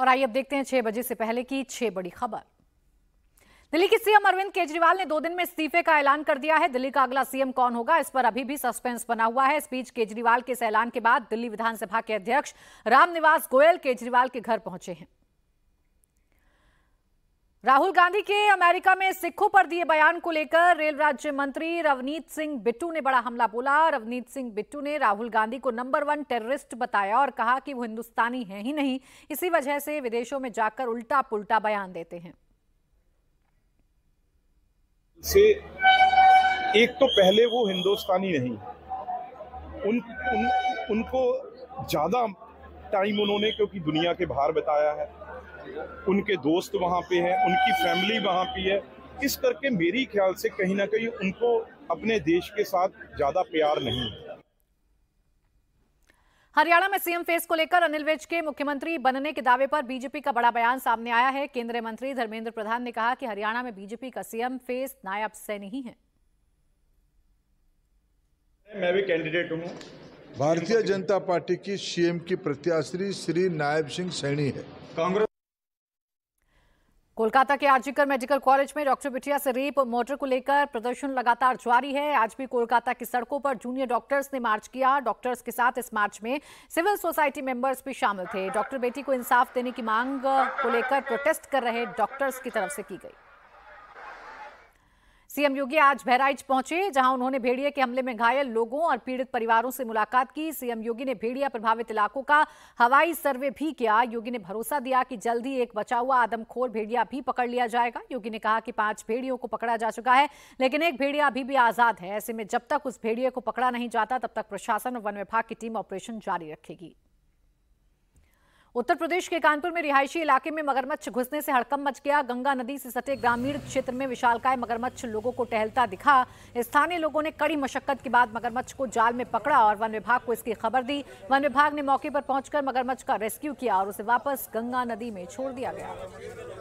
और आइए अब देखते हैं छह बजे से पहले की छह बड़ी खबर दिल्ली के सीएम अरविंद केजरीवाल ने दो दिन में इस्तीफे का ऐलान कर दिया है दिल्ली का अगला सीएम कौन होगा इस पर अभी भी सस्पेंस बना हुआ है इस बीच केजरीवाल के इस ऐलान के बाद दिल्ली विधानसभा के अध्यक्ष रामनिवास गोयल केजरीवाल के घर पहुंचे हैं राहुल गांधी के अमेरिका में सिखों पर दिए बयान को लेकर रेल राज्य मंत्री रवनीत सिंह बिट्टू ने बड़ा हमला बोला रवनीत सिंह बिट्टू ने राहुल गांधी को नंबर वन टेररिस्ट बताया और कहा कि वो हिंदुस्तानी है ही नहीं इसी वजह से विदेशों में जाकर उल्टा पुल्टा बयान देते हैं से एक तो पहले वो हिंदुस्तानी नहीं उन, उन उनको ज्यादा टाइम उन्होंने क्योंकि दुनिया के बाहर बताया है उनके दोस्त वहाँ पे हैं उनकी फैमिली वहाँ पे है इस करके मेरी ख्याल से कहीं ना कहीं उनको अपने देश के साथ ज़्यादा प्यार नहीं है हरियाणा में सीएम फेस को लेकर अनिल विज के मुख्यमंत्री बनने के दावे पर बीजेपी का बड़ा बयान सामने आया है केंद्रीय मंत्री धर्मेंद्र प्रधान ने कहा कि हरियाणा में बीजेपी का सीएम फेस नायब सैनी नहीं है मैं भी कैंडिडेट हूँ भारतीय जनता पार्टी की सीएम की प्रत्याशी श्री नायब सिंह सैनी है कांग्रेस कोलकाता के आरजीकर मेडिकल कॉलेज में डॉक्टर बिटिया से रेप मर्डर को लेकर प्रदर्शन लगातार जारी है आज भी कोलकाता की सड़कों पर जूनियर डॉक्टर्स ने मार्च किया डॉक्टर्स के साथ इस मार्च में सिविल सोसाइटी मेंबर्स भी शामिल थे डॉक्टर बेटी को इंसाफ देने की मांग को लेकर प्रोटेस्ट कर रहे डॉक्टर्स की तरफ से की गई सीएम योगी आज बहराइच पहुंचे जहां उन्होंने भेड़िया के हमले में घायल लोगों और पीड़ित परिवारों से मुलाकात की सीएम योगी ने भेड़िया प्रभावित इलाकों का हवाई सर्वे भी किया योगी ने भरोसा दिया कि जल्द ही एक बचा हुआ आदमखोर भेड़िया भी पकड़ लिया जाएगा योगी ने कहा कि पांच भेड़ियों को पकड़ा जा चुका है लेकिन एक भेड़िया अभी भी आजाद है ऐसे में जब तक उस भेड़िए को पकड़ा नहीं जाता तब तक प्रशासन और वन विभाग की टीम ऑपरेशन जारी रखेगी उत्तर प्रदेश के कानपुर में रिहायशी इलाके में मगरमच्छ घुसने से हड़कम मच गया गंगा नदी से सटे ग्रामीण क्षेत्र में विशालकाय मगरमच्छ लोगों को टहलता दिखा स्थानीय लोगों ने कड़ी मशक्कत के बाद मगरमच्छ को जाल में पकड़ा और वन विभाग को इसकी खबर दी वन विभाग ने मौके पर पहुंचकर मगरमच्छ का रेस्क्यू किया और उसे वापस गंगा नदी में छोड़ दिया गया